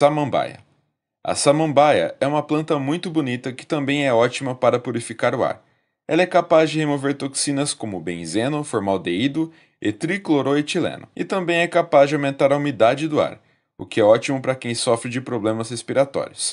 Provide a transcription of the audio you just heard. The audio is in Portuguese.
Samambaia. A samambaia é uma planta muito bonita que também é ótima para purificar o ar. Ela é capaz de remover toxinas como benzeno, formaldeído e tricloroetileno, e também é capaz de aumentar a umidade do ar, o que é ótimo para quem sofre de problemas respiratórios.